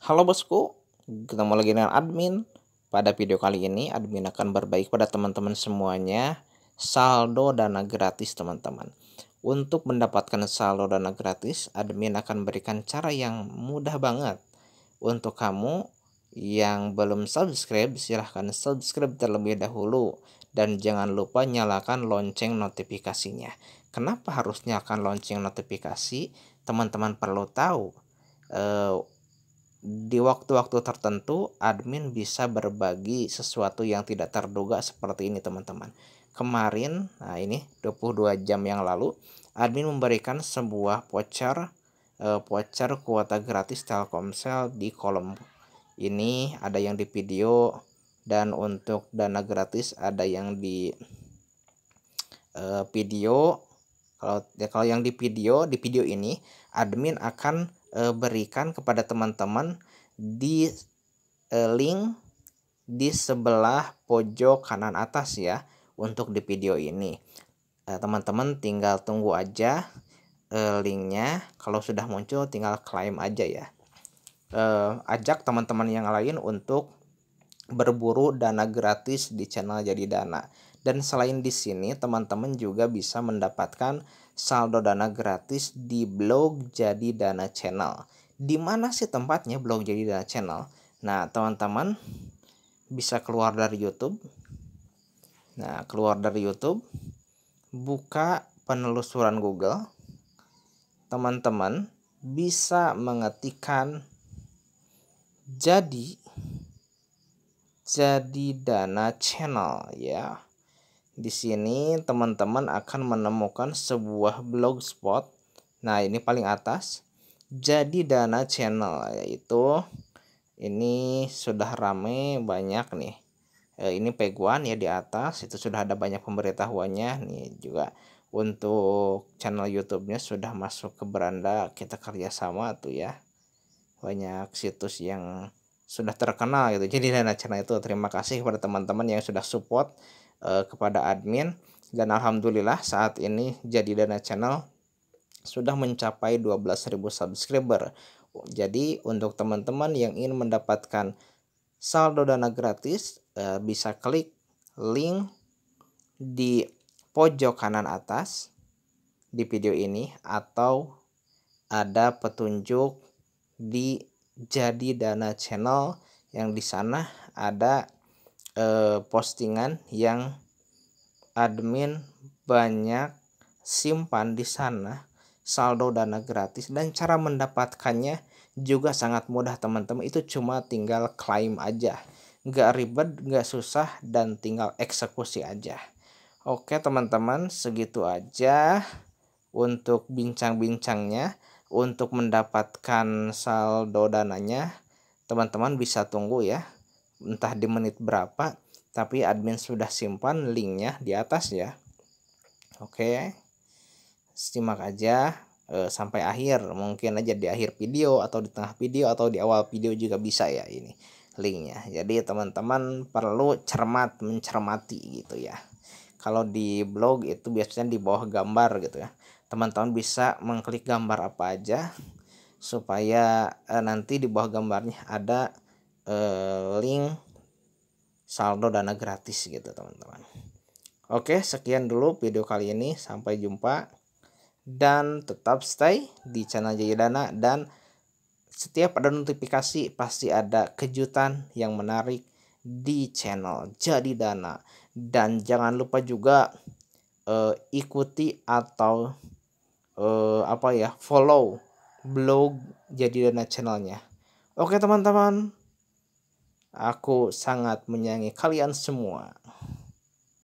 Halo bosku, ketemu lagi dengan admin. Pada video kali ini admin akan berbaik pada teman-teman semuanya saldo dana gratis teman-teman. Untuk mendapatkan saldo dana gratis, admin akan berikan cara yang mudah banget. Untuk kamu yang belum subscribe, silahkan subscribe terlebih dahulu. Dan jangan lupa nyalakan lonceng notifikasinya. Kenapa harus nyalakan lonceng notifikasi? Teman-teman perlu tahu. Eh, di waktu-waktu tertentu admin bisa berbagi sesuatu yang tidak terduga seperti ini teman-teman. Kemarin, nah ini 22 jam yang lalu, admin memberikan sebuah voucher eh, voucher kuota gratis Telkomsel di kolom ini ada yang di video dan untuk dana gratis ada yang di eh, video kalau ya, kalau yang di video di video ini admin akan uh, berikan kepada teman-teman di uh, link di sebelah pojok kanan atas ya untuk di video ini. Eh, teman-teman uh, tinggal tunggu aja uh, linknya. Kalau sudah muncul tinggal klaim aja ya. uh, ajak teman-teman yang lain untuk berburu dana gratis di channel Jadi Dana. Dan selain di sini, teman-teman juga bisa mendapatkan saldo dana gratis di blog jadi dana channel. Di mana sih tempatnya blog jadi dana channel? Nah, teman-teman bisa keluar dari YouTube. Nah, keluar dari YouTube, buka penelusuran Google. Teman-teman bisa mengetikkan jadi jadi dana channel ya. Di sini teman-teman akan menemukan sebuah blogspot. Nah, ini paling atas. Jadi Dana Channel yaitu ini sudah rame banyak nih. E, ini peguan ya di atas itu sudah ada banyak pemberitahuannya nih juga untuk channel YouTube-nya sudah masuk ke beranda kita kerjasama tuh ya banyak situs yang sudah terkenal gitu. Jadi Dana Channel itu terima kasih kepada teman-teman yang sudah support uh, kepada admin dan alhamdulillah saat ini jadi Dana Channel sudah mencapai 12.000 subscriber. Jadi untuk teman-teman yang ingin mendapatkan saldo dana gratis uh, bisa klik link di pojok kanan atas di video ini atau ada petunjuk di jadi dana channel yang di sana ada eh, postingan yang admin banyak simpan di sana saldo dana gratis dan cara mendapatkannya juga sangat mudah teman-teman itu cuma tinggal klaim aja nggak ribet nggak susah dan tinggal eksekusi aja oke teman-teman segitu aja untuk bincang-bincangnya untuk mendapatkan saldo dananya teman-teman bisa tunggu ya entah di menit berapa tapi admin sudah simpan linknya di atas ya oke simak aja e, sampai akhir mungkin aja di akhir video atau di tengah video atau di awal video juga bisa ya ini linknya jadi teman-teman perlu cermat mencermati gitu ya kalau di blog itu biasanya di bawah gambar gitu ya teman-teman bisa mengklik gambar apa aja supaya eh, nanti di bawah gambarnya ada eh, link saldo dana gratis gitu teman-teman. Oke, sekian dulu video kali ini. Sampai jumpa dan tetap stay di channel Jaya Dana dan setiap ada notifikasi pasti ada kejutan yang menarik di channel Jadi Dana dan jangan lupa juga eh, ikuti atau uh, apa ya follow blog jadi dana channelnya oke teman-teman aku sangat menyayangi kalian semua